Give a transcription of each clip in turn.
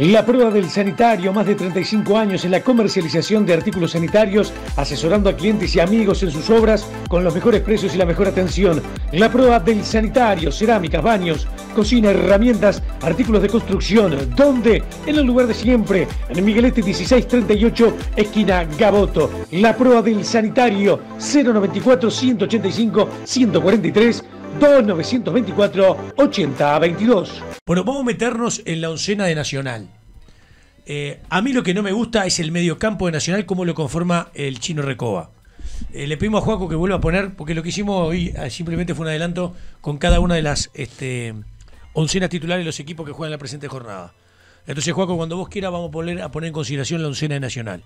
La prueba del sanitario, más de 35 años en la comercialización de artículos sanitarios, asesorando a clientes y amigos en sus obras con los mejores precios y la mejor atención. La prueba del sanitario, cerámicas, baños, cocina, herramientas, artículos de construcción. ¿Dónde? En el lugar de siempre, en Miguelete 1638, esquina Gaboto. La prueba del sanitario, 094 185 143 924 8022. Bueno, vamos a meternos en la oncena de Nacional. Eh, a mí lo que no me gusta es el mediocampo de Nacional, como lo conforma el chino Recoba. Eh, le pedimos a Juaco que vuelva a poner, porque lo que hicimos hoy eh, simplemente fue un adelanto con cada una de las este, oncenas titulares de los equipos que juegan en la presente jornada. Entonces, Juaco, cuando vos quieras, vamos a poner, a poner en consideración la oncena de Nacional.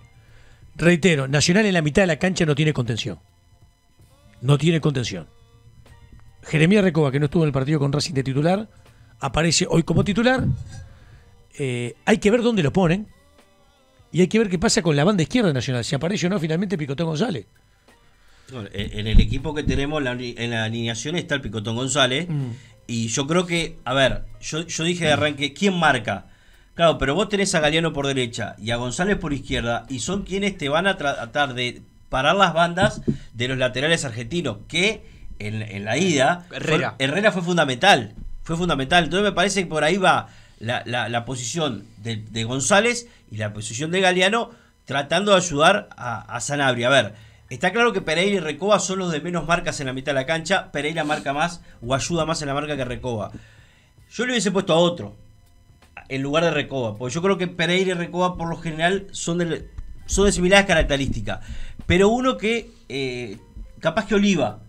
Reitero, Nacional en la mitad de la cancha no tiene contención. No tiene contención. Jeremía Recoba, que no estuvo en el partido con Racing de titular, aparece hoy como titular. Eh, hay que ver dónde lo ponen. Y hay que ver qué pasa con la banda izquierda nacional. Si aparece o no finalmente Picotón González. En el equipo que tenemos, en la alineación está el Picotón González. Mm. Y yo creo que, a ver, yo, dije de arranque, ¿quién marca? Claro, pero vos tenés a Galeano por derecha y a González por izquierda, y son quienes te van a tratar de parar las bandas de los laterales argentinos, que en, la ida, Herrera. Fue, Herrera fue fundamental. Fue fundamental. Entonces me parece que por ahí va la, posición de, González y la posición de Galeano tratando de ayudar a, Sanabria. A ver, Está claro que Pereira y Recoba son los de menos marcas en la mitad de la cancha. Pereira marca más o ayuda más en la marca que Recoba. Yo le hubiese puesto a otro en lugar de Recoba, porque yo creo que Pereira y Recoba por lo general son de, son de similares características. Pero uno que, eh, capaz que Oliva,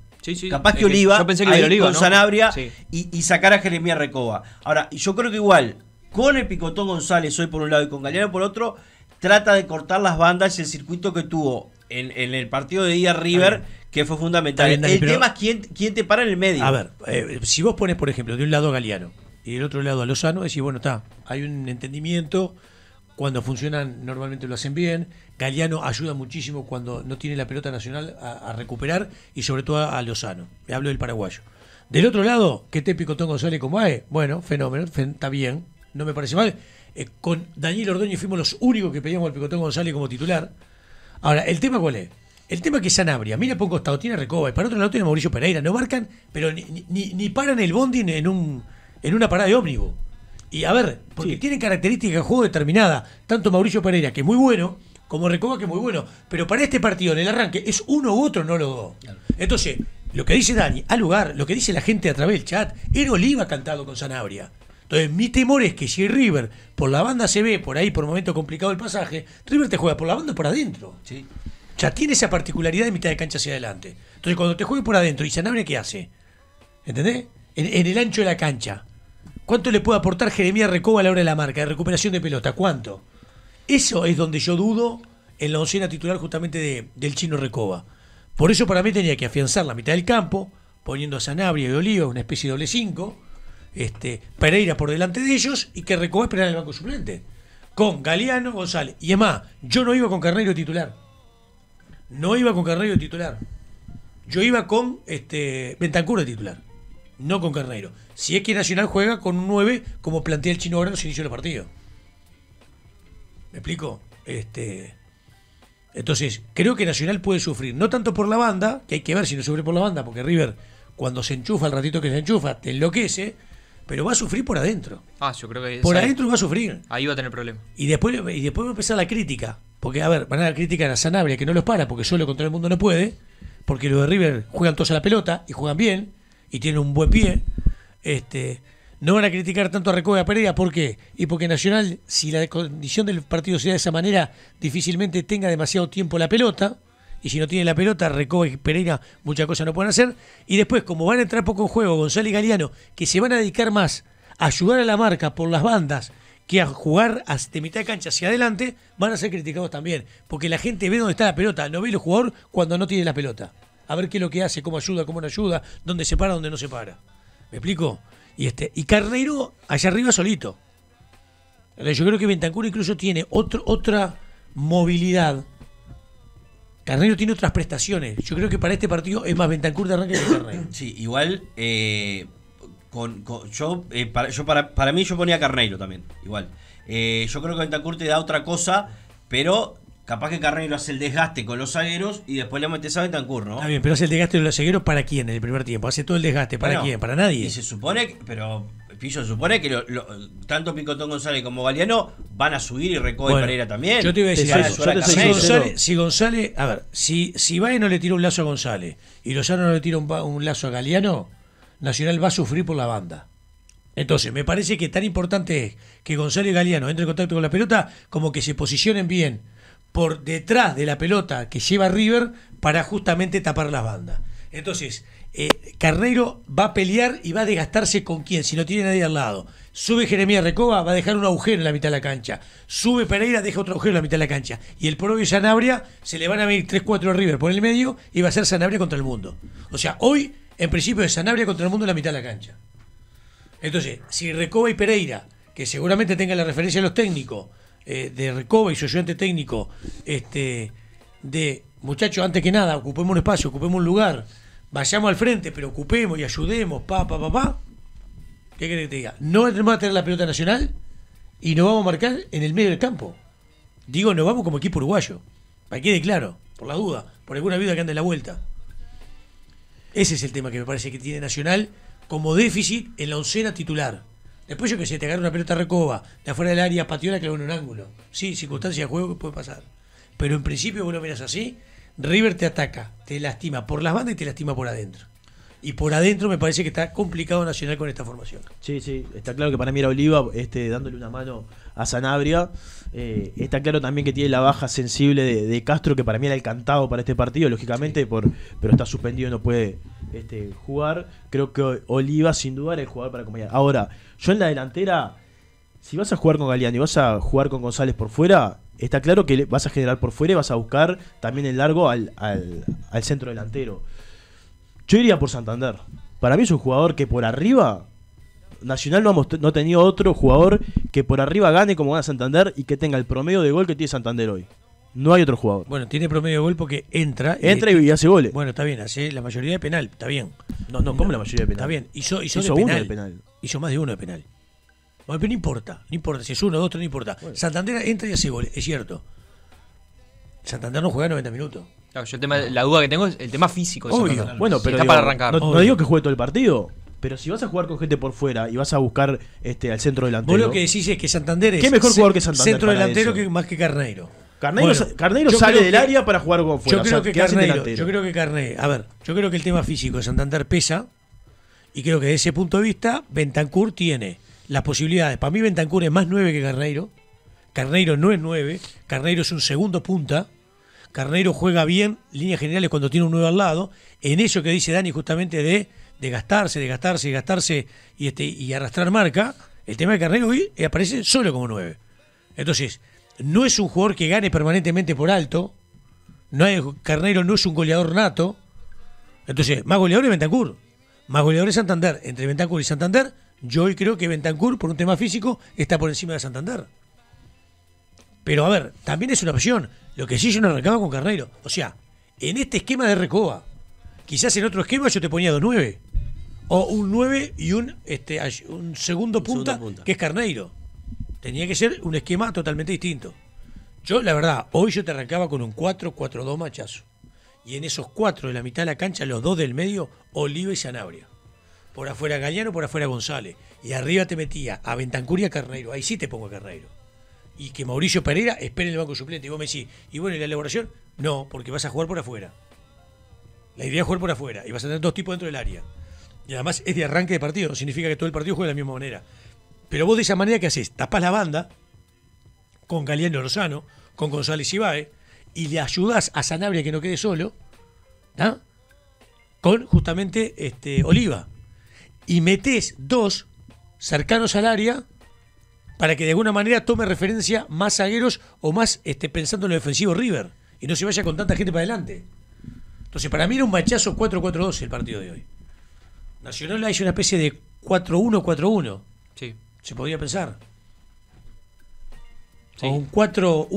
Capaz que Oliva, con Zanabria Sanabria y, sacar a Jeremías Recoba. Ahora, yo creo que igual, con el Picotón González hoy por un lado y con Galeano por otro, trata de cortar las bandas y el circuito que tuvo en, el partido de díaz River, que fue fundamental. el tema es quién, te para en el medio. A ver, eh, si vos pones, por ejemplo, de un lado a Galeano y del otro lado a Lozano, decís, bueno, está, hay un entendimiento, cuando funcionan normalmente lo hacen bien, Galeano ayuda muchísimo cuando no tiene la pelota nacional a, recuperar y sobre todo a, Lozano. Me hablo del paraguayo. Del otro lado, ¿qué te Picotón González como AE, bueno, fenómeno, está bien, no me parece mal. Eh, con Daniel Ordoño fuimos los únicos que pedíamos al Picotón González como titular. Ahora, ¿el tema cuál es? El tema es que Sanabria, mira por un costado, tiene Recoba, y para otro lado tiene Mauricio Pereira, no marcan, pero ni, paran el bondi en, un, en una parada de ómnibus. Y a ver, porque tiene características de juego determinada, tanto Mauricio Pereira, que es muy bueno, como Recoba, que es muy bueno. Pero para este partido, en el arranque, es uno u otro, no lo dos. Entonces, lo que dice Dani, al lugar, lo que dice la gente a través del chat, era Oliva cantado con Sanabria. Entonces, mi temor es que si River por la banda se ve por ahí, por un momento complicado el pasaje, River te juega por la banda por adentro. Sí. Ya tiene esa particularidad de mitad de cancha hacia adelante. Entonces, cuando te juegue por adentro, ¿y Sanabria qué hace? ¿Entendés? En, el ancho de la cancha. ¿Cuánto le puede aportar Jeremías Recoba a la hora de la marca, de recuperación de pelota? ¿Cuánto? Eso es donde yo dudo en la oncena titular justamente de, del chino Recoba. Por eso para mí tenía que afianzar la mitad del campo, poniendo a Sanabria y Oliva, una especie de doble 5, este, Pereira por delante de ellos y que Recoba esperara el banco suplente. Con Galeano, González. Y además, yo no iba con Carneiro titular. No iba con Carneiro titular. Yo iba con este, Bentancur de titular, no con Carneiro. Si es que Nacional juega con un 9, como plantea el chino ahora en los inicios del partido. ¿Me explico? Este, entonces, creo que Nacional puede sufrir, no tanto por la banda, que hay que ver si no sufre por la banda, porque River, cuando se enchufa, el ratito que se enchufa, te enloquece, pero va a sufrir por adentro. Ah, yo creo que... Por adentro va a sufrir. Ahí va a tener problema. Y después, y después va a empezar la crítica, porque, a ver, van a la crítica a Sanabria, que no los para, porque solo contra el mundo no puede, porque los de River juegan todos a la pelota y juegan bien, y tienen un buen pie. Este, no van a criticar tanto a Recoba y a Pereira. ¿Por qué? Y porque Nacional, si la condición del partido sea de esa manera, difícilmente tenga demasiado tiempo la pelota. Y si no tiene la pelota, Recoba y Pereira muchas cosas no pueden hacer. Y después, como van a entrar poco en juego González y Galeano, que se van a dedicar más a ayudar a la marca por las bandas que a jugar de mitad de cancha hacia adelante, van a ser criticados también. Porque la gente ve dónde está la pelota, no ve el jugador cuando no tiene la pelota. A ver qué es lo que hace, cómo ayuda, cómo no ayuda, dónde se para, dónde no se para. ¿Me explico? Y, este, y Carneiro allá arriba solito. Yo creo que Ventancur incluso tiene otra movilidad. Carneiro tiene otras prestaciones. Yo creo que para este partido es más Ventancur de arranque que Carneiro. Sí, igual. Eh, con, eh, para, para, para, mí yo ponía Carneiro también. Igual. Eh, yo creo que Ventancur te da otra cosa, pero Capaz que Carrero hace el desgaste con los zagueros y después le metes a Bentancur, ¿no? Está bien, pero hace el desgaste de los zagueros para quién en el primer tiempo. Hace todo el desgaste. ¿Para quién? Para nadie. Y se supone, pero Pillo se supone que tanto Picotón González como Galeano van a subir y recoger Pereira también. Yo te iba a decir, si, González, a ver, si, si no le tira un lazo a González y Lozano no le tira un, lazo a Galeano, Nacional va a sufrir por la banda. Entonces, me parece que tan importante es que González y Galeano entren en contacto con la pelota como que se posicionen bien por detrás de la pelota que lleva River para justamente tapar las bandas. Entonces, eh, va a pelear y va a desgastarse con quién, si no tiene nadie al lado. Sube Jeremías Recoba, va a dejar un agujero en la mitad de la cancha. Sube Pereira, deja otro agujero en la mitad de la cancha. Y el propio Sanabria se le van a venir 3-4 a River por el medio y va a ser Sanabria contra el mundo. O sea, hoy, en principio, es Sanabria contra el mundo en la mitad de la cancha. Entonces, si Recoba y Pereira, que seguramente tengan la referencia de los técnicos, eh, de Recoba y su ayudante técnico, este, de muchachos, antes que nada, ocupemos un espacio, ocupemos un lugar, vayamos al frente, pero ocupemos y ayudemos, pa, pa, pa, pa. ¿Qué querés que te diga? No vamos a tener la pelota nacional y nos vamos a marcar en el medio del campo. Digo, nos vamos como equipo uruguayo. Para que quede claro, por la duda, por alguna vida que ande la vuelta. Ese es el tema que me parece que tiene Nacional como déficit en la oncena titular. Después yo que sé, te agarra una pelota recoba, de afuera del área pateola que en un ángulo. Sí, circunstancias de juego que puede pasar. Pero en principio vos lo miras así, River te ataca, te lastima por las bandas y te lastima por adentro y por adentro me parece que está complicado Nacional con esta formación. Sí, sí, está claro que para mí era Oliva este, dándole una mano a Sanabria. Eh, está claro también que tiene la baja sensible de, Castro, que para mí era el cantado para este partido, lógicamente, por, pero está suspendido y no puede este, jugar. Creo que Oliva sin duda era el jugador para acompañar. Ahora, yo en la delantera, si vas a jugar con Galeano y vas a jugar con González por fuera, está claro que vas a generar por fuera y vas a buscar también el largo al, al, al centro delantero. Yo iría por Santander. Para mí es un jugador que por arriba. Nacional no, hemos, no ha tenido otro jugador que por arriba gane como gana Santander y que tenga el promedio de gol que tiene Santander hoy. No hay otro jugador. Bueno, tiene promedio de gol porque entra. Entra y, hace goles. Bueno, está bien, hace la mayoría de penal, está bien. No, no, ¿cómo la mayoría de penal? Está bien, hizo, de penal, uno de penal. Hizo más de uno de penal. Bueno, pero no importa, no importa, si es uno, dos, tres, no importa. Santander entra y hace goles, es cierto. Santander no juega 90 minutos la duda que tengo es el tema físico. Bueno, pero arrancar. No, digo que juegue todo el partido. Pero si vas a jugar con gente por fuera y vas a buscar este, al centro delantero. Vos lo que decís es que Santander es. ¿Qué mejor jugador que Santander? Centro delantero más que Carneiro. Carneiro, sale del área para jugar con fuera. Yo creo, que Carneiro, yo creo que Carneiro. A ver, yo creo que el tema físico de Santander pesa. Y creo que desde ese punto de vista, Bentancur tiene las posibilidades. Para mí, Bentancur es más 9 que Carneiro. Carneiro no es 9. Carneiro es un segundo punta. Carnero juega bien, líneas generales cuando tiene un 9 al lado, en eso que dice Dani justamente de, de gastarse, de gastarse, de gastarse y, este, y arrastrar marca, el tema de Carnero hoy aparece solo como 9. Entonces, no es un jugador que gane permanentemente por alto, no es, Carnero no es un goleador nato, entonces, más goleador es Bentancur, más goleador es Santander, entre Bentancur y Santander, yo hoy creo que Bentancur, por un tema físico, está por encima de Santander. Pero a ver, también es una opción. Lo que sí yo no arrancaba con Carneiro. O sea, en este esquema de Recoba, quizás en otro esquema yo te ponía dos nueve o un nueve y un, este, un segundo punta, que es Carneiro. Tenía que ser un esquema totalmente distinto. Yo, la verdad, hoy yo te arrancaba con un 4-4-2 machazo. Y en esos cuatro de la mitad de la cancha, los dos del medio, Oliva y Sanabria. Por afuera Gallano, por afuera González. Y arriba te metía a ventancuria Carneiro. Ahí sí te pongo a Carneiro y que Mauricio Pereira espere en el banco suplente. Y vos me decís, ¿y bueno, ¿y la elaboración? No, porque vas a jugar por afuera. La idea es jugar por afuera y vas a tener dos tipos dentro del área. Y además es de arranque de partido, no significa que todo el partido juegue de la misma manera. Pero vos de esa manera que haces, tapás la banda con Galeano Lozano, con González Ibae, y le ayudás a Sanabria que no quede solo, ¿ah? con justamente este, Oliva. Y metes dos cercanos al área para que de alguna manera tome referencia más agueros o más este, pensando en lo defensivo River y no se vaya con tanta gente para adelante. Entonces, para mí era un machazo 4-4-2 el partido de hoy. Nacional ha hecho una especie de 4-1-4-1. Sí. Se podría pensar. O un 4-1.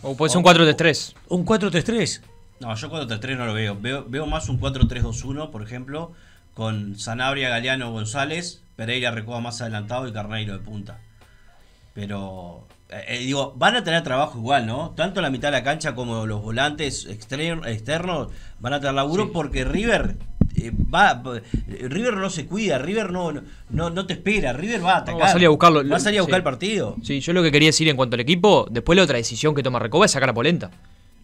O puede ser un 4-3-3. Un 4-3-3. No, yo 4-3-3 no lo veo. veo. Veo más un 4-3-2-1, por ejemplo, con Sanabria, Galeano, González, Pereira Recoba más adelantado y Carneiro de punta. Pero eh, eh, digo, van a tener trabajo igual, ¿no? Tanto la mitad de la cancha como los volantes externos van a tener laburo porque River eh, va River no se cuida, River no, no, no te espera, River va a atacar. va a salir a buscarlo. a buscar el partido. Sí, yo lo que quería decir en cuanto al equipo, después la otra decisión que toma Recoba es sacar a Polenta.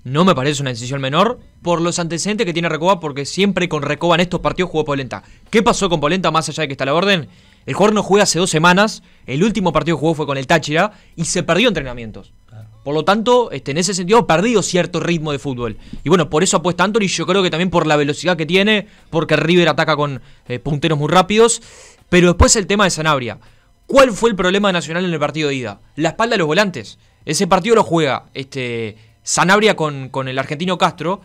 No me parece una decisión menor por los antecedentes que tiene Recoba, porque siempre con Recoba en estos partidos jugó Polenta. ¿Qué pasó con Polenta más allá de que está la orden? El jugador no juega hace dos semanas, el último partido que jugó fue con el Táchira y se perdió entrenamientos. Por lo tanto, este, en ese sentido, perdido cierto ritmo de fútbol. Y bueno, por eso apuesta Y Yo creo que también por la velocidad que tiene, porque River ataca con eh, punteros muy rápidos. Pero después el tema de Sanabria. ¿Cuál fue el problema Nacional en el partido de ida? La espalda de los volantes. Ese partido lo juega este, Sanabria con, con el argentino Castro.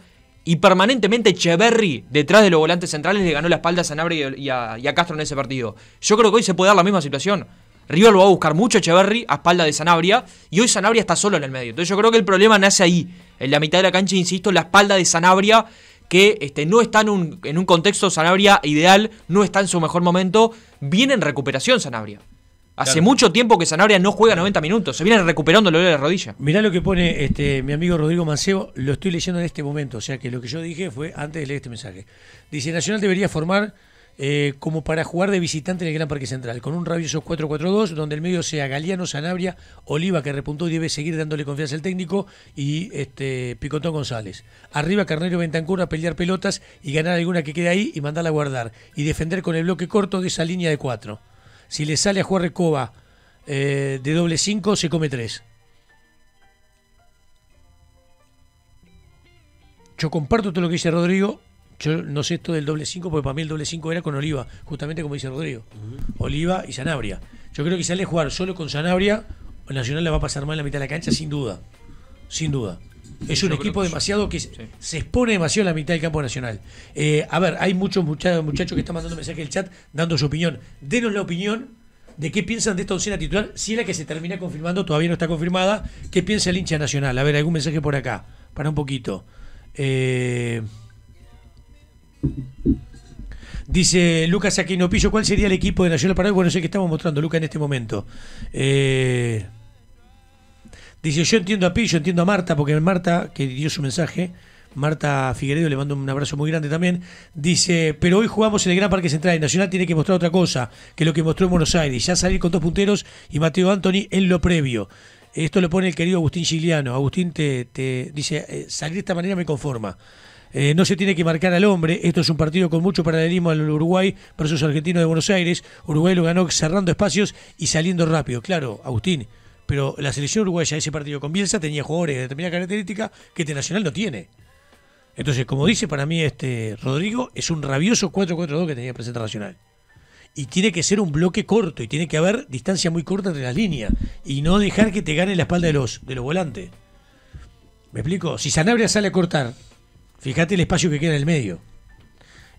Y permanentemente Cheverry detrás de los volantes centrales, le ganó la espalda a Sanabria y a, Castro en ese partido. Yo creo que hoy se puede dar la misma situación. River lo va a buscar mucho Cheverry a espalda de Sanabria y hoy Sanabria está solo en el medio. Entonces yo creo que el problema nace ahí, en la mitad de la cancha, insisto, la espalda de Sanabria que este, no está en un, en un contexto Sanabria ideal, no está en su mejor momento, viene en recuperación Sanabria. Hace mucho tiempo que Zanabria no juega 90 minutos. Se viene recuperando el de la rodilla. Mirá lo que pone este, mi amigo Rodrigo Mancebo. Lo estoy leyendo en este momento. O sea que lo que yo dije fue antes de leer este mensaje. Dice: Nacional debería formar eh, como para jugar de visitante en el Gran Parque Central, con un rabioso 4-4-2, donde el medio sea Galeano, Sanabria, Oliva, que repuntó y debe seguir dándole confianza al técnico, y este Picotón González. Arriba, Carnero Ventancura, pelear pelotas y ganar alguna que quede ahí y mandarla a guardar. Y defender con el bloque corto de esa línea de cuatro si le sale a jugar Recoba eh, de doble 5, se come 3. Yo comparto todo lo que dice Rodrigo. Yo no sé esto del doble 5, porque para mí el doble 5 era con Oliva, justamente como dice Rodrigo. Oliva y Sanabria. Yo creo que si sale a jugar solo con Sanabria, Nacional le va a pasar mal en la mitad de la cancha, sin duda. Sin duda es un equipo demasiado que se expone demasiado en la mitad del campo nacional. Eh, a ver, hay muchos muchachos que están mandando mensajes el chat dando su opinión. Denos la opinión de qué piensan de esta oncena titular, si es la que se termina confirmando, todavía no está confirmada. ¿Qué piensa el hincha nacional? A ver, algún mensaje por acá, para un poquito. Eh, dice Lucas Aquino Pillo, ¿cuál sería el equipo de Nacional Paraguay? Bueno, sé que estamos mostrando, Lucas, en este momento. Eh... Dice, yo entiendo a Pillo entiendo a Marta, porque Marta, que dio su mensaje, Marta Figueredo, le mando un abrazo muy grande también, dice, pero hoy jugamos en el Gran Parque Central y Nacional tiene que mostrar otra cosa que lo que mostró en Buenos Aires, ya salir con dos punteros y Mateo Anthony en lo previo. Esto lo pone el querido Agustín Gigliano. Agustín te, dice, eh, salir de esta manera me conforma. Eh, no se tiene que marcar al hombre. Esto es un partido con mucho paralelismo al Uruguay versus Argentino de Buenos Aires. Uruguay lo ganó cerrando espacios y saliendo rápido. Claro, Agustín, pero la selección uruguaya, ese partido con Bielsa, tenía jugadores de determinada característica que este Nacional no tiene. Entonces, como dice para mí este Rodrigo, es un rabioso 4-4-2 que tenía presente Nacional. Y tiene que ser un bloque corto y tiene que haber distancia muy corta entre las líneas y no dejar que te gane la espalda de los, de los volantes. ¿Me explico? Si Sanabria sale a cortar, fíjate el espacio que queda en el medio.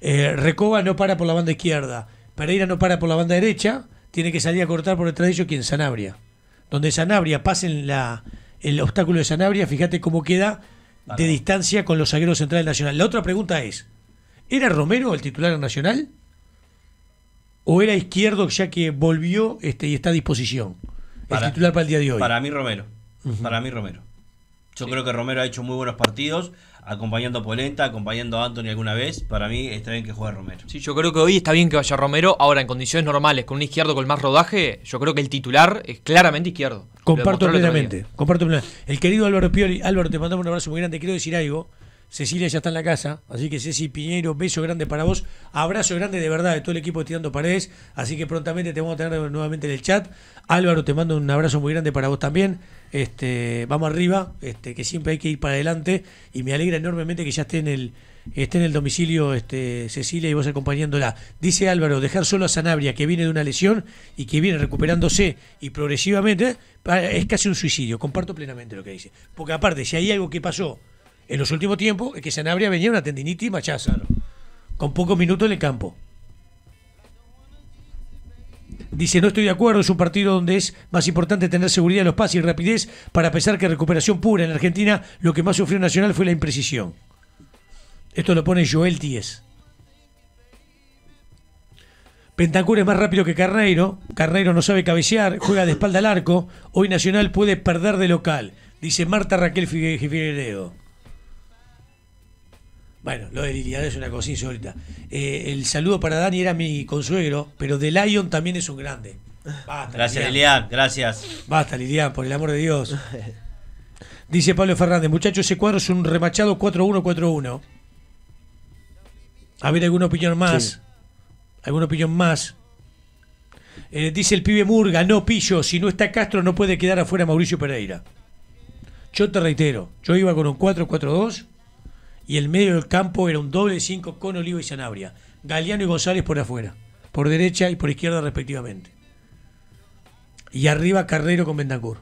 Eh, Recoba no para por la banda izquierda. Pereira no para por la banda derecha. Tiene que salir a cortar por detrás de ellos quien Sanabria donde Sanabria pasen la, el obstáculo de Sanabria, fíjate cómo queda de distancia con los zagueros centrales nacional. La otra pregunta es, ¿era Romero el titular nacional? ¿O era Izquierdo ya que volvió este, y está a disposición? El titular para el día de hoy. Para mí Romero. Para mí Romero. Yo creo que Romero ha hecho muy buenos partidos acompañando a Polenta, acompañando a Anthony alguna vez, para mí está bien que juegue Romero. Sí, yo creo que hoy está bien que vaya Romero. Ahora, en condiciones normales, con un izquierdo con más rodaje, yo creo que el titular es claramente izquierdo. Comparto plenamente, comparto El querido Álvaro Pioli, Álvaro, te mandamos un abrazo muy grande. Quiero decir algo. Cecilia ya está en la casa, así que Ceci Piñero, beso grande para vos, abrazo grande de verdad de todo el equipo de Tirando Paredes, así que prontamente te vamos a tener nuevamente en el chat. Álvaro, te mando un abrazo muy grande para vos también. Este, vamos arriba, este, que siempre hay que ir para adelante y me alegra enormemente que ya esté en el, esté en el domicilio este, Cecilia y vos acompañándola. Dice Álvaro, dejar solo a Sanabria, que viene de una lesión y que viene recuperándose y progresivamente, es casi un suicidio. Comparto plenamente lo que dice. Porque aparte, si hay algo que pasó en los últimos tiempos, es que Sanabria venía una tendinitis machaza, con pocos minutos en el campo. Dice, no estoy de acuerdo, es un partido donde es más importante tener seguridad en los pases y rapidez para pesar que recuperación pura en Argentina lo que más sufrió Nacional fue la imprecisión. Esto lo pone Joel Díez. Pentacur es más rápido que Carneiro. Carneiro no sabe cabecear, juega de espalda al arco. Hoy Nacional puede perder de local, dice Marta Raquel Figueiredo. Bueno, lo de Liliana es una cosa insólita. Eh, el saludo para Dani era mi consuegro, pero de Lion también es un grande. Basta, gracias, Lilian. gracias. Basta, Lilian, por el amor de Dios. Dice Pablo Fernández, muchachos, ese cuadro es un remachado 4-1-4-1. A ver, alguna opinión más. ¿Alguna opinión más? Eh, dice el pibe Murga, no pillo, si no está Castro no puede quedar afuera Mauricio Pereira. Yo te reitero, yo iba con un 4-4-2 y el medio del campo era un doble 5 con Olivo y Sanabria. Galeano y González por afuera, por derecha y por izquierda respectivamente. Y arriba Carrero con Bendacur.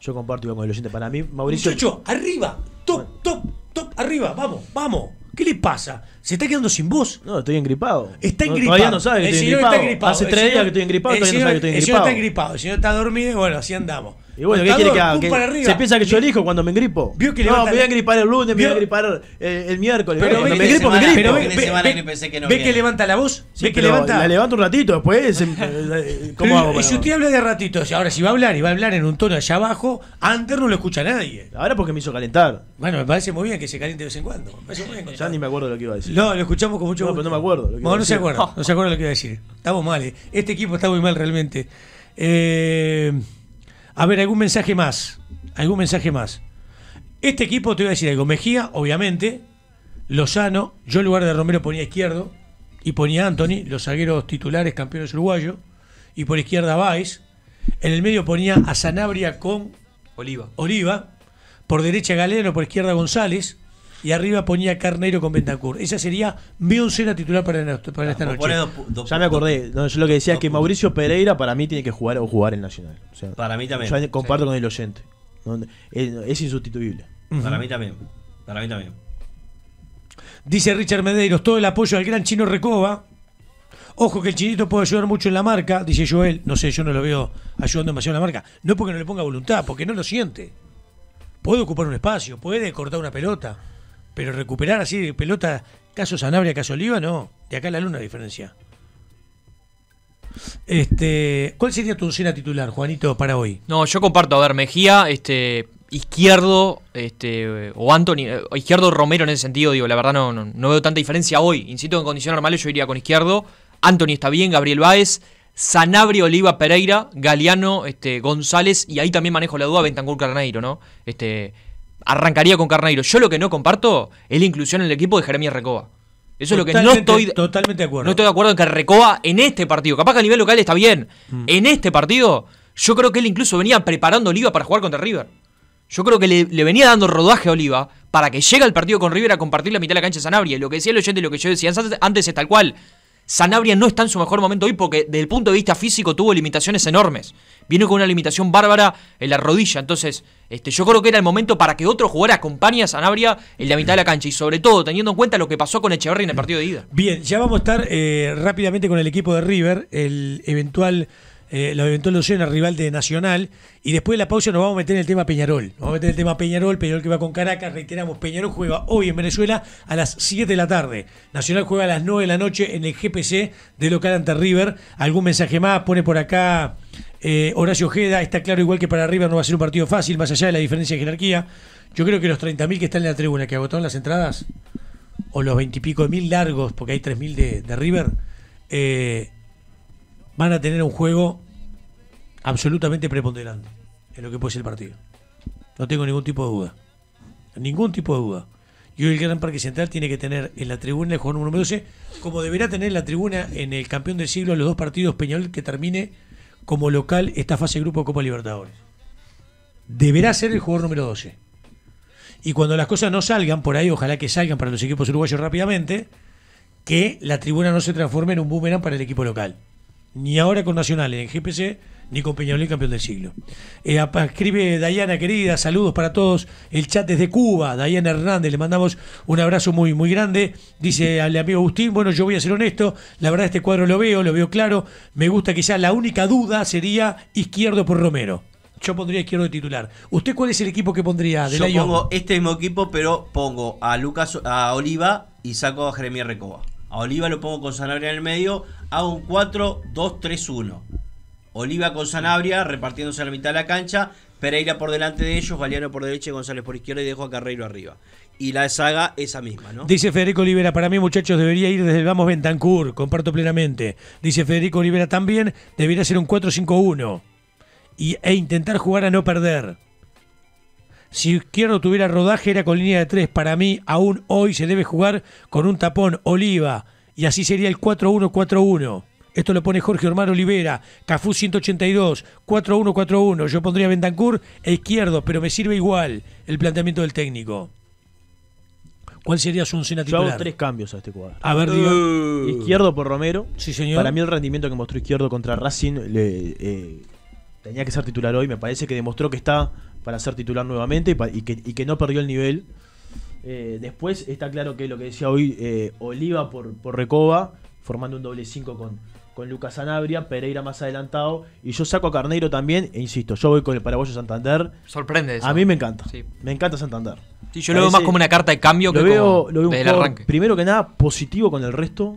Yo comparto con el oyente. Para mí, Mauricio. Muchacho, arriba, top, top, top, arriba, vamos, vamos. ¿Qué le pasa? ¿Se está quedando sin voz? No, estoy engripado. Está engripado. todavía no sabe que estoy engripado. Hace tres días que estoy engripado, todavía no sabe que estoy engripado. El señor está engripado, el señor está dormido bueno, así andamos. Y bueno, ¿qué quiere que haga? se piensa que yo elijo cuando me gripo que no, me voy a gripar el lunes, me voy a gripar el, miércoles. Pero cuando me gripo me gripo. ve, que, levanta la voz. ve que levanta. La levanto un ratito después. Em- eh, ¿Cómo hago? Y si usted habla de ratitos, ahora si va a hablar y va a hablar en un tono allá abajo, antes no lo escucha nadie. Ahora porque me hizo calentar. Bueno, me parece muy bien que se caliente de vez en cuando. Ya ni me acuerdo lo que iba a decir. No, lo escuchamos con mucho gusto. No, pero no me acuerdo. No, no se acuerda. No se acuerda lo que iba a decir. Estamos mal, eh. Este equipo está muy mal realmente. Eh. A ver, algún mensaje más. Algún mensaje más. Este equipo, te voy a decir algo. Mejía, obviamente. Lozano. Yo en lugar de Romero ponía izquierdo. Y ponía Anthony, los zagueros titulares campeones uruguayos. Y por izquierda vice En el medio ponía a Sanabria con Oliva. Oliva. Por derecha Galeno, por izquierda González y arriba ponía Carneiro con Bentancur. Esa sería mi oncena titular para, para esta noche. ya me acordé. lo que decía es que Mauricio Pereira para mí tiene que jugar o jugar en Nacional. para mí también. Yo comparto con el oyente. Es, insustituible. Para mí también. Para mí también. Dice Richard Medeiros, todo el apoyo al gran chino Recoba. Ojo que el chinito puede ayudar mucho en la marca, dice Joel. No sé, yo no lo veo ayudando demasiado en la marca. No porque no le ponga voluntad, porque no lo siente. Puede ocupar un espacio, puede cortar una pelota. Pero recuperar así de pelota, caso Sanabria, caso Oliva, no. De acá la luna diferencia. Este, ¿Cuál sería tu cena titular, Juanito, para hoy? No, yo comparto, a ver, Mejía, este, izquierdo, este, o Anthony, eh, izquierdo Romero en ese sentido, digo, la verdad no, no, veo tanta diferencia hoy. Insisto, en condiciones normales yo iría con izquierdo. Anthony está bien, Gabriel Báez, Sanabria, Oliva, Pereira, Galeano, este, González, y ahí también manejo la duda, Bentancur Carneiro, ¿no? Este arrancaría con Carneiro. Yo lo que no comparto es la inclusión en el equipo de Jeremías Recoba. Eso es lo que no estoy. Totalmente de acuerdo. No estoy de acuerdo en que Recoba en este partido. Capaz que a nivel local está bien. Mm. En este partido, yo creo que él incluso venía preparando Oliva para jugar contra River. Yo creo que le, venía dando rodaje a Oliva para que llegue al partido con River a compartir la mitad de la cancha de Sanabria. Lo que decía el oyente y lo que yo decía antes es tal cual. Sanabria no está en su mejor momento hoy porque desde el punto de vista físico tuvo limitaciones enormes. Vino con una limitación bárbara en la rodilla. Entonces, este, yo creo que era el momento para que otro jugador acompañe a Sanabria en la mitad de la cancha. Y sobre todo, teniendo en cuenta lo que pasó con Echeverry en el partido de ida. Bien, ya vamos a estar eh, rápidamente con el equipo de River, el eventual eh, lo inventó Lucena, rival de Nacional. Y después de la pausa nos vamos a meter en el tema Peñarol. Nos vamos a meter en el tema Peñarol, Peñarol que va con Caracas. Reiteramos, Peñarol juega hoy en Venezuela a las 7 de la tarde. Nacional juega a las 9 de la noche en el GPC de local ante River. ¿Algún mensaje más? Pone por acá eh, Horacio Ojeda. Está claro, igual que para River no va a ser un partido fácil, más allá de la diferencia de jerarquía. Yo creo que los 30.000 que están en la tribuna, que agotaron las entradas, o los 20 y pico de mil largos, porque hay 3.000 de, de River, eh, van a tener un juego absolutamente preponderante en lo que puede ser el partido. No tengo ningún tipo de duda. Ningún tipo de duda. Y hoy el Gran Parque Central tiene que tener en la tribuna el jugador número 12, como deberá tener la tribuna en el campeón del siglo los dos partidos peñol que termine como local esta fase de grupo Copa Libertadores. Deberá ser el jugador número 12. Y cuando las cosas no salgan por ahí, ojalá que salgan para los equipos uruguayos rápidamente, que la tribuna no se transforme en un boomerang para el equipo local ni ahora con nacionales en GPC, ni con Peñarol campeón del siglo. Eh, escribe Dayana querida, saludos para todos. El chat desde Cuba, Dayana Hernández, le mandamos un abrazo muy, muy grande. Dice al amigo Agustín, bueno, yo voy a ser honesto, la verdad este cuadro lo veo, lo veo claro. Me gusta quizás, la única duda sería izquierdo por Romero. Yo pondría izquierdo de titular. ¿Usted cuál es el equipo que pondría? De yo pongo este mismo equipo, pero pongo a Lucas, a Oliva y saco a Jeremías Recoba. A Oliva lo pongo con Sanabria en el medio, a un 4-2-3-1. Oliva con Sanabria repartiéndose a la mitad de la cancha. Pereira por delante de ellos, Galeano por derecha, González por izquierda y dejo a Carreiro arriba. Y la saga esa misma, ¿no? Dice Federico Olivera, para mí muchachos debería ir desde Vamos Bentancur, comparto plenamente. Dice Federico Olivera también, debería ser un 4-5-1 e intentar jugar a no perder. Si Izquierdo tuviera rodaje era con línea de 3, para mí aún hoy se debe jugar con un tapón, Oliva, y así sería el 4-1-4-1. Esto lo pone Jorge Omar Olivera, Cafú 182, 4-1-4-1. Yo pondría Bentancur e izquierdo, pero me sirve igual el planteamiento del técnico. ¿Cuál sería su oncena titular? tres cambios a este cuadro. A ver, uh. izquierdo por Romero. Sí, señor. Para mí el rendimiento que mostró Izquierdo contra Racing le, eh, tenía que ser titular hoy. Me parece que demostró que está para ser titular nuevamente y, que, y que no perdió el nivel. Eh, después está claro que lo que decía hoy eh, Oliva por, Recoba, formando un doble 5 con, con Lucas Anabria, Pereira más adelantado. Y yo saco a Carneiro también, e insisto, yo voy con el paraguayo Santander. Sorprende A mí me encanta. Me encanta Santander. Sí, yo lo veo más como una carta de cambio que veo, un Primero que nada, positivo con el resto.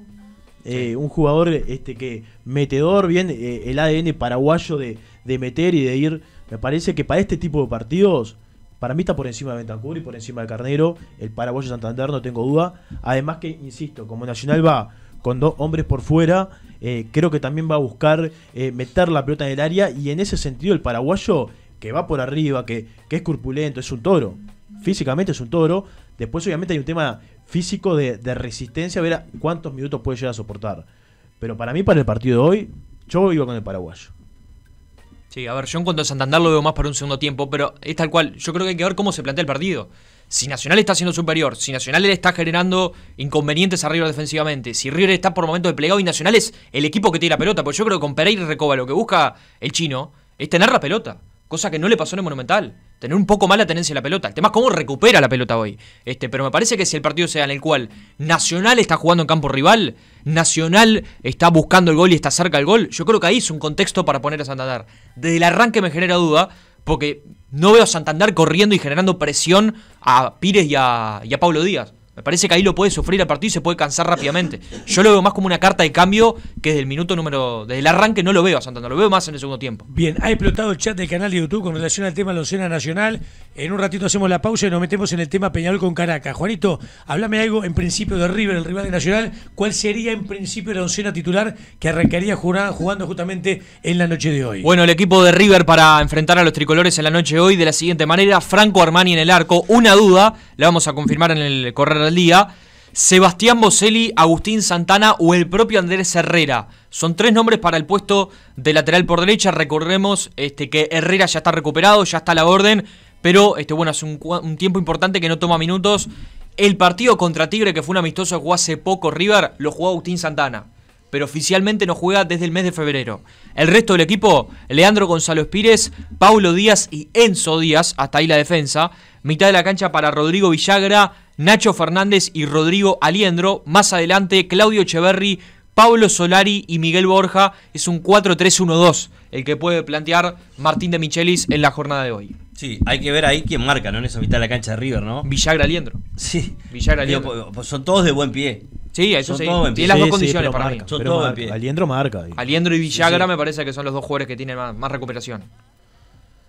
Eh, un jugador este que metedor, bien el ADN paraguayo de, de meter y de ir. Me parece que para este tipo de partidos para mí está por encima de Bentancur y por encima de Carnero. El paraguayo Santander, no tengo duda. Además que, insisto, como Nacional va con dos hombres por fuera, eh, creo que también va a buscar eh, meter la pelota en el área. Y en ese sentido, el paraguayo que va por arriba, que, es corpulento, es un toro. Físicamente es un toro. Después, obviamente, hay un tema físico de, resistencia, a ver cuántos minutos puede llegar a soportar. Pero para mí, para el partido de hoy, yo iba con el paraguayo. Sí, a ver, yo en cuanto a Santander lo veo más para un segundo tiempo, pero es tal cual. Yo creo que hay que ver cómo se plantea el partido. Si Nacional está siendo superior, si Nacional le está generando inconvenientes a River defensivamente, si River está por momentos plegado y Nacional es el equipo que tira pelota, pues yo creo que con Pereira y Recoba lo que busca el chino es tener la pelota, cosa que no le pasó en el Monumental tener un poco mala tenencia de la pelota. El tema es cómo recupera la pelota hoy. Este, pero me parece que si el partido sea en el cual Nacional está jugando en campo rival, Nacional está buscando el gol y está cerca del gol, yo creo que ahí es un contexto para poner a Santander. Desde el arranque me genera duda, porque no veo a Santander corriendo y generando presión a Pires y a, y a Pablo Díaz. Me parece que ahí lo puede sufrir el partido y se puede cansar rápidamente. Yo lo veo más como una carta de cambio que desde el minuto número. Desde el arranque no lo veo a Santana, lo veo más en el segundo tiempo. Bien, ha explotado el chat del canal de YouTube con relación al tema de la escena nacional. En un ratito hacemos la pausa y nos metemos en el tema Peñal con Caracas. Juanito, háblame algo en principio de River, el rival de Nacional. ¿Cuál sería en principio la oncena titular que arrancaría jugando justamente en la noche de hoy? Bueno, el equipo de River para enfrentar a los tricolores en la noche de hoy de la siguiente manera: Franco Armani en el arco. Una duda, la vamos a confirmar en el correr el día, Sebastián Boselli, Agustín Santana o el propio Andrés Herrera. Son tres nombres para el puesto de lateral por derecha. Recordemos este, que Herrera ya está recuperado, ya está a la orden, pero este, bueno, hace un, tiempo importante que no toma minutos. El partido contra Tigre, que fue un amistoso jugó hace poco River, lo jugó Agustín Santana pero oficialmente no juega desde el mes de febrero. El resto del equipo, Leandro Gonzalo Espírez Paulo Díaz y Enzo Díaz, hasta ahí la defensa. Mitad de la cancha para Rodrigo Villagra, Nacho Fernández y Rodrigo Aliendro. Más adelante, Claudio Echeverri, Pablo Solari y Miguel Borja. Es un 4-3-1-2 el que puede plantear Martín de Michelis en la jornada de hoy. Sí, hay que ver ahí quién marca, ¿no? En esa mitad de la cancha de River, ¿no? Villagra Aliendro. Sí. Villagra Aliendro. son todos de buen pie. Sí, eso sí. Todos las dos condiciones para mí. Son todos de buen pie. Aliendro marca. Aliendro y Villagra me parece que son los dos jugadores que tienen más, recuperación.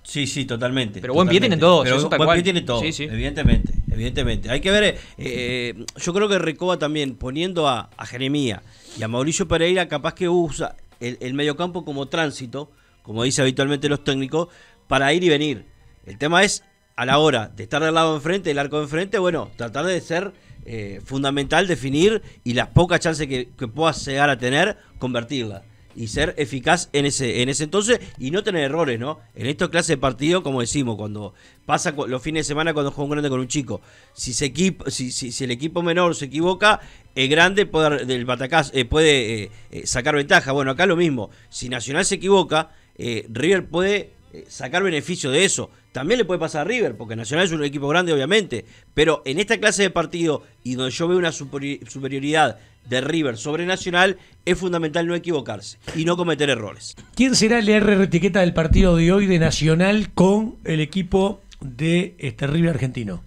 Sí, sí, totalmente. Pero buen pie tienen todos. Pero buen pie tiene todo, evidentemente. Evidentemente. Hay que ver, eh, eh, yo creo que Recoba también, poniendo a, Jeremía y a Mauricio Pereira, capaz que usa el, el mediocampo como tránsito, como dice habitualmente los técnicos, para ir y venir. El tema es, a la hora de estar del lado enfrente, del arco de enfrente, bueno, tratar de ser eh, fundamental, definir y las pocas chances que, que llegar a tener, convertirlas y ser eficaz en ese, en ese entonces y no tener errores, ¿no? En esta clase de partido, como decimos, cuando pasa los fines de semana cuando juega un grande con un chico, si, se equipo, si, si, el equipo menor se equivoca, el grande puede, del batacazo, eh, puede eh, eh, sacar ventaja. Bueno, acá lo mismo, si Nacional se equivoca, River puede eh, sacar beneficio de eso. También le puede pasar a River, porque Nacional es un equipo grande, obviamente. Pero en esta clase de partido y donde yo veo una superioridad de River sobre Nacional, es fundamental no equivocarse y no cometer errores. ¿Quién será el RR etiqueta del partido de hoy de Nacional con el equipo de este River argentino?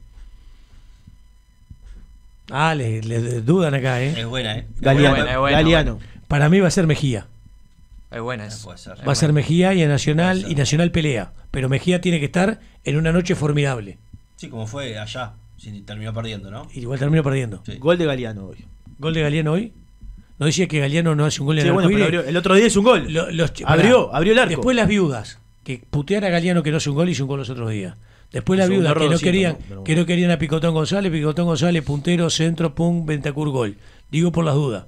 Ah, le, dudan acá, ¿eh? Es buena, ¿eh? Galeano. Para mí va a ser Mejía. Eh, es buena Va a ser Mejía y Nacional, y Nacional pelea. Pero Mejía tiene que estar en una noche formidable. Sí, como fue allá. terminó perdiendo, ¿no? igual terminó perdiendo. Gol de Galeano hoy. ¿Gol de Galeano hoy? ¿No decía que Galeano no hace un gol en el El otro día es un gol. abrió, abrió el Después las viudas, que putear a Galeano que no hace un gol, y hizo un gol los otros días. Después las viudas, que no, querían, que no querían a Picotón González, Picotón González, puntero, centro, pum, Ventacur, gol. Digo por las dudas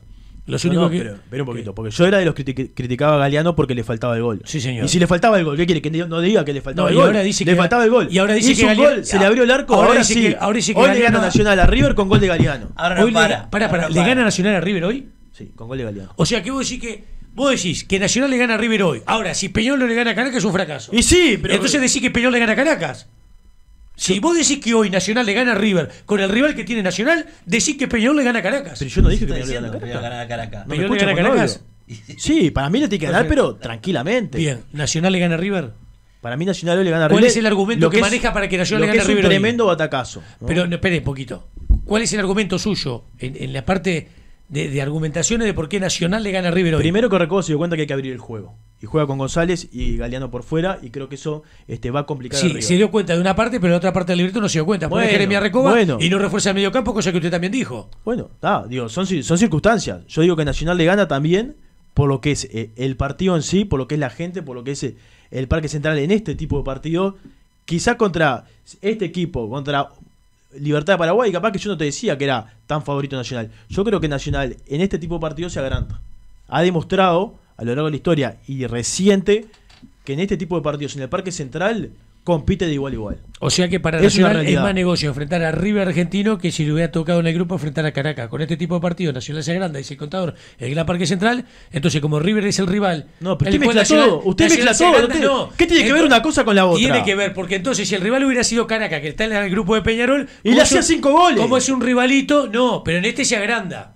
pero, pero, un poquito, porque yo era de los que criticaba a Galeano porque le faltaba el gol. Sí, señor. Y si le faltaba el gol, ¿qué quiere? Que no diga que le faltaba el y gol. Ahora dice le faltaba el gol. Y ahora dice que se le abrió el arco, ahora, sí. Que, hoy le gana Nacional a River con gol de Galeano. Ahora hoy para, le... para, ¿Le gana Nacional a River hoy? Sí, con gol de Galeano. O sea qué vos decís que Vos decís que Nacional le gana a River hoy. Ahora, si Peñol no le gana a Caracas es un fracaso. Y sí, pero. Entonces decís que Peñol le gana a Caracas. Si vos decís que hoy Nacional le gana a River con el rival que tiene Nacional, decís que Peñarol le gana a Caracas. Pero yo no dije que Peñarol le gana a Caracas. ¿Peñarol le gana a Caracas? Sí, para mí le tiene que ganar, pero tranquilamente. Bien, ¿Nacional le gana a River? Para mí Nacional hoy le gana a River. ¿Cuál es el argumento que, maneja para que Nacional le gane a River? Es un tremendo batacazo. Pero, espere un poquito. ¿Cuál es el argumento suyo en, la parte de, argumentaciones de por qué Nacional le gana a River Primero que Recobo se dio cuenta que hay que abrir el juego. Y juega con González y Galeano por fuera, y creo que eso este, va a complicar. Sí, se dio cuenta de una parte, pero la otra parte del libreto no se dio cuenta. bueno, Jeremia y no refuerza el medio campo, cosa que usted también dijo. Bueno, está, digo, son, son circunstancias. Yo digo que Nacional le gana también por lo que es eh, el partido en sí, por lo que es la gente, por lo que es eh, el Parque Central en este tipo de partido. Quizá contra este equipo, contra Libertad de Paraguay, capaz que yo no te decía que era tan favorito Nacional. Yo creo que Nacional en este tipo de partidos se agranda. Ha demostrado a lo largo de la historia y reciente que en este tipo de partidos en el Parque Central compite de igual igual. O sea que para Nacional es más negocio enfrentar a River Argentino que si le hubiera tocado en el grupo enfrentar a Caracas. Con este tipo de partido Nacional se agranda, dice el contador, el Gran Parque Central. Entonces, como River es el rival. No, pero usted mezcla Usted ¿Qué tiene que ver una cosa con la otra? Tiene que ver, porque entonces si el rival hubiera sido Caracas, que está en el grupo de Peñarol. Y le hacía cinco goles. Como es un rivalito, no, pero en este se agranda.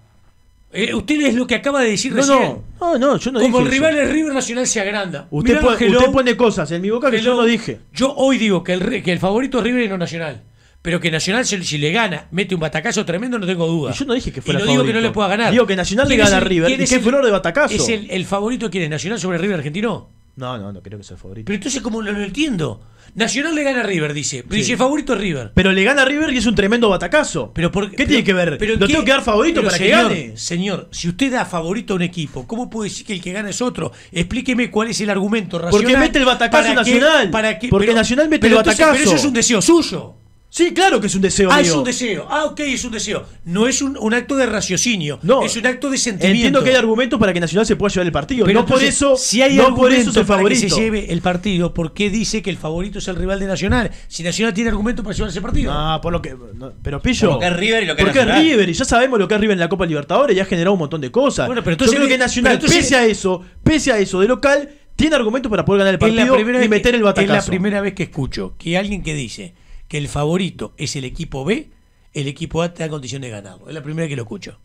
Eh, usted es lo que acaba de decir recién. No, Como el rival del River Nacional se agranda. Usted, usted, pone cosas en mi boca que yo no dije. Yo hoy digo que el, que el favorito es River y no Nacional. Pero que Nacional, si le gana, mete un batacazo tremendo, no tengo duda. yo no dije que fuera y no digo que no le pueda ganar. Digo que Nacional le gana a River. ¿Y de batacazo? ¿Es el, el favorito quién es? ¿Nacional sobre River Argentino? No, no, no creo que sea favorito. Pero entonces, como lo entiendo? Nacional le gana a River, dice. dice favorito es River. Pero le gana a River y es un tremendo batacazo. Pero ¿Qué tiene que ver? Pero ¿Lo tengo que dar favorito para que gane? Señor, si usted da favorito a un equipo, ¿cómo puede decir que el que gana es otro? Explíqueme cuál es el argumento racional. Porque mete el batacazo Nacional. para que, Porque Nacional mete el batacazo. pero eso es un deseo suyo. Sí, claro que es un deseo. Ah, es un deseo. Ah, ok, es un deseo. No es un, acto de raciocinio. No. Es un acto de sentimiento. Entiendo que hay argumentos para que Nacional se pueda llevar el partido. Pero no por eso. Si hay no por Para que se lleve el partido, ¿por qué dice que el favorito es el rival de Nacional? Si Nacional tiene argumentos para llevarse ese partido. Ah, por lo que. pero Pillo. Porque es River y lo que Porque es River. Y ya sabemos lo que es River en la Copa Libertadores Ya ha generado un montón de cosas. Bueno, pero entonces. Yo creo que Nacional, pese a eso, pese a eso, de local, tiene argumentos para poder ganar el partido y meter el batacazo. Es la primera vez que escucho que alguien que dice que el favorito es el equipo B, el equipo A te da condición de ganado. Es la primera que lo escucho.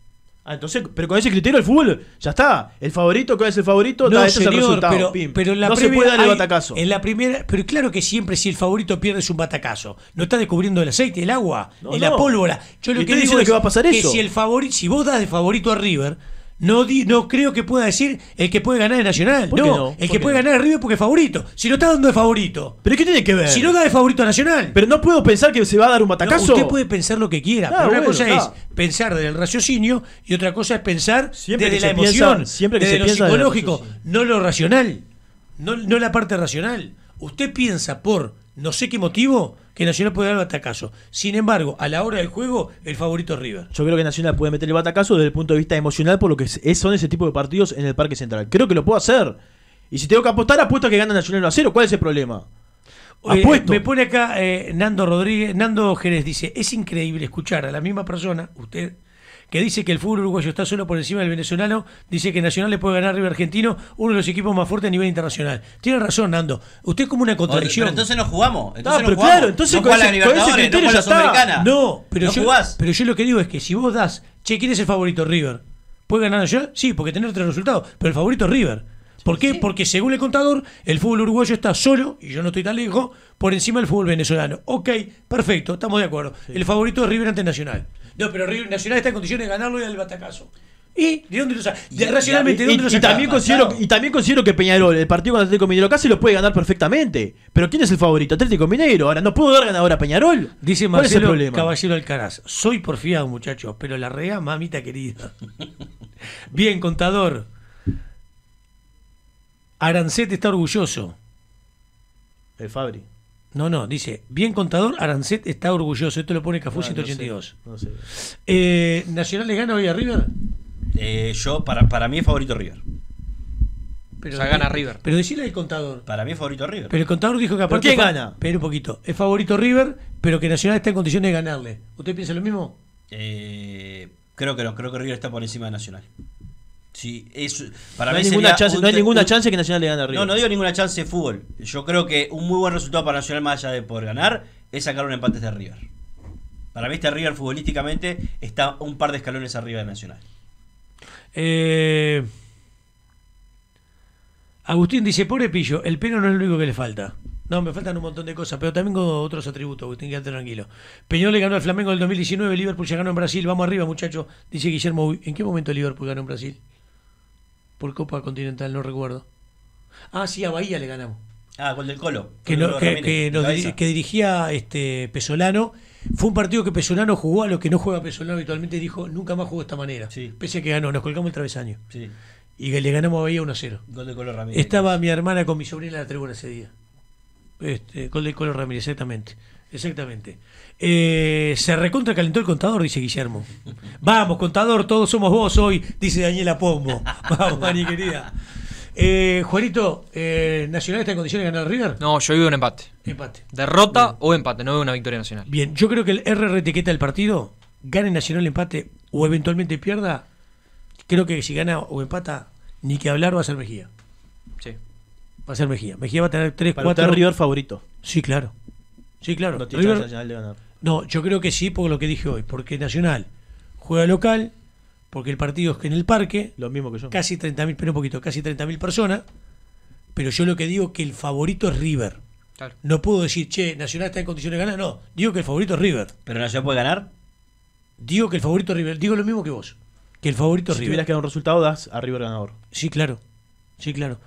Ah, entonces, pero con ese criterio el fútbol ya está. El favorito, ¿cuál este es el favorito? da, el Pero, la no se puede dar batacazo. En la primera, pero claro que siempre si el favorito pierde es un batacazo. No está descubriendo el aceite, el agua, la pólvora. Yo lo que digo es que a pasar si el favorito, si vos das de favorito a River, no, no creo que pueda decir el que puede ganar es Nacional. no, el que puede ganar es River porque es favorito. Si no está dando de favorito. ¿Pero qué tiene que ver? Si no da de favorito a Nacional. Pero no puedo pensar que se va a dar un matacazo. usted puede pensar lo que quiera. Ah, pero una cosa es pensar del el raciocinio y otra cosa es pensar siempre desde la emoción, siempre que desde lo psicológico, no lo racional, no, no la parte racional. Usted piensa por no sé qué motivo que Nacional puede dar el batacazo. Sin embargo, a la hora del juego, el favorito es River. Yo creo que Nacional puede meter el batacazo desde el punto de vista emocional por lo que son ese tipo de partidos en el Parque Central. Creo que lo puedo hacer. Y si tengo que apostar, apuesto a que gana Nacional 1 a 0. ¿Cuál es el problema? Eh, me pone acá eh, Nando Rodríguez, Nando Jerez dice, es increíble escuchar a la misma persona, usted que dice que el fútbol uruguayo está solo por encima del venezolano, dice que Nacional le puede ganar a River Argentino, uno de los equipos más fuertes a nivel internacional. Tiene razón, Nando. Usted es como una contradicción. Pero entonces no jugamos. Entonces ah, no, pero jugamos. no con, no pero, yo, lo que digo es que si vos das, che, ¿quién es el favorito River? ¿Puede ganar Nacional? Sí, porque tener otro resultados pero el favorito River. ¿Por qué? Porque según el contador, el fútbol uruguayo está solo, y yo no estoy tan lejos, por encima del fútbol venezolano. Ok, perfecto, estamos de acuerdo. El favorito es River ante Nacional. No, pero River Nacional está en condiciones de ganarlo y el batacazo. ¿Y de dónde lo Y también, considero, que Peñarol, el partido con Atlético Mineiro casi lo puede ganar perfectamente. Pero ¿quién es el favorito? Atlético Mineiro. Ahora, ¿no puedo dar ganador a Peñarol? Dice Marcelo Caballero Alcaraz. Soy porfiado, muchachos, pero la rea, mamita querida. Bien, contador. Arancete está orgulloso. El Fabri. No, no, dice, bien contador, Arancet está orgulloso. Esto lo pone Cafú 182. Ah, eh, ¿Nacional le gana hoy a River? Eh, yo, para, para mí es favorito River. Pero, o gana River. Pero decirle al contador. Para mí es favorito River. Pero el contador dijo que aparte. gana? Pero un poquito. Es favorito River, pero que Nacional está en condiciones de ganarle. ¿Usted piensa lo mismo? Eh, creo que no, creo que River está por encima de Nacional para no, hay ninguna chance, no hay ninguna chance que Nacional le gane a River. No, no digo ninguna chance de fútbol. Yo creo que un muy buen resultado para Nacional, más allá de por ganar, es sacar un empate desde River. Para mí, este River futbolísticamente está un par de escalones arriba de Nacional. Eh, Agustín dice: Pobre Pillo, el pelo no es lo único que le falta. No, me faltan un montón de cosas, pero también con otros atributos, Agustín, quédate tranquilo. Peñón le ganó al Flamengo en el 2019, Liverpool ya ganó en Brasil, vamos arriba, muchachos. Dice Guillermo, ¿en qué momento Liverpool ganó en Brasil? por Copa Continental, no recuerdo. Ah, sí, a Bahía le ganamos. Ah, con del Colo. Que, que, dirigía este Pesolano. Fue un partido que Pesolano jugó a lo que no juega Pesolano habitualmente dijo, nunca más jugó de esta manera. Pese a que ganó, nos colgamos el travesaño. Y le ganamos a Bahía 1-0. Gol del Colo Ramírez. Estaba mi hermana con mi sobrina en la tribuna ese día. Este, gol del Colo Ramírez, exactamente. Exactamente. Eh, se recontra calentó el contador, dice Guillermo. Vamos, contador, todos somos vos hoy, dice Daniela Pombo. Vamos, Mani, querida. Eh, Juanito, eh, ¿Nacional está en condiciones de ganar el River? No, yo veo un empate. Empate. Derrota o empate, no veo una victoria nacional. Bien, yo creo que el R etiqueta el partido, gane Nacional empate o eventualmente pierda. Creo que si gana o empata, ni que hablar va a ser Mejía. Sí. Va a ser Mejía. Mejía va a tener 3, 4. River favorito. Sí, claro. Sí, claro. No No, yo creo que sí por lo que dije hoy, porque Nacional juega local, porque el partido es que en el parque, lo mismo que yo. Casi 30.000, pero un poquito, casi 30.000 personas, pero yo lo que digo que el favorito es River. No puedo decir, che, Nacional está en condiciones de ganar, no, digo que el favorito es River. ¿Pero Nacional puede ganar? Digo que el favorito es River, digo lo mismo que vos, que el favorito es River. Si que dar un resultado, das a River ganador. Sí, claro, sí, claro.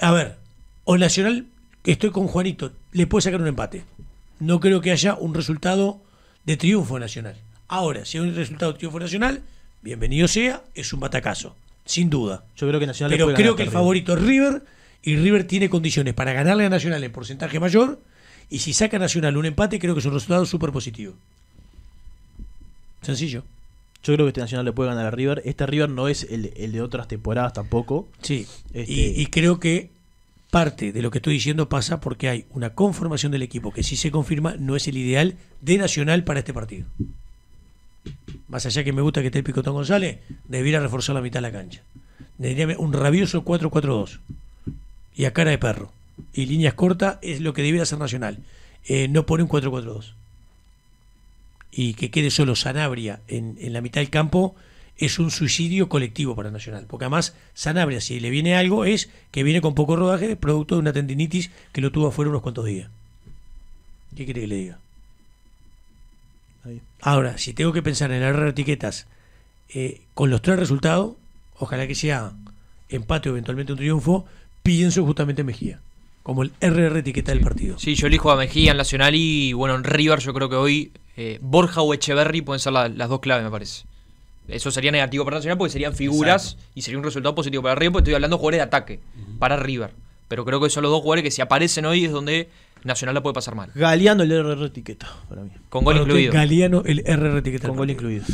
A ver, o Nacional, estoy con Juanito, le puede sacar un empate no creo que haya un resultado de triunfo nacional. Ahora, si hay un resultado de triunfo nacional, bienvenido sea, es un batacazo, sin duda. Yo creo que Nacional Pero creo que el favorito es River y River tiene condiciones para ganarle a Nacional en porcentaje mayor y si saca Nacional un empate, creo que es un resultado súper positivo. Sencillo. Yo creo que este Nacional le puede ganar a River. Este River no es el, de otras temporadas tampoco. Sí. Este y creo que parte de lo que estoy diciendo pasa porque hay una conformación del equipo que si se confirma no es el ideal de Nacional para este partido. Más allá que me gusta que esté el Picotón González, debiera reforzar la mitad de la cancha. Debería un rabioso 4-4-2 y a cara de perro. Y líneas cortas es lo que debiera hacer Nacional. Eh, no pone un 4-4-2. Y que quede solo Sanabria en, en la mitad del campo es un suicidio colectivo para Nacional. Porque además, Sanabria, si le viene algo, es que viene con poco rodaje, producto de una tendinitis que lo tuvo afuera unos cuantos días. ¿Qué quiere que le diga? Ahora, si tengo que pensar en agarrar etiquetas eh, con los tres resultados, ojalá que sea empate o eventualmente un triunfo, pienso justamente en Mejía como el RR etiqueta del partido. Sí, yo elijo a Mejía en Nacional y bueno, en River yo creo que hoy eh, Borja o Echeverry pueden ser las dos claves, me parece. Eso sería negativo para Nacional porque serían figuras y sería un resultado positivo para River porque estoy hablando de jugadores de ataque para River. Pero creo que son los dos jugadores que si aparecen hoy es donde Nacional la puede pasar mal. Galeano el RR etiqueta para mí. Con gol incluido. Galeano el RR etiqueta. Con gol incluido.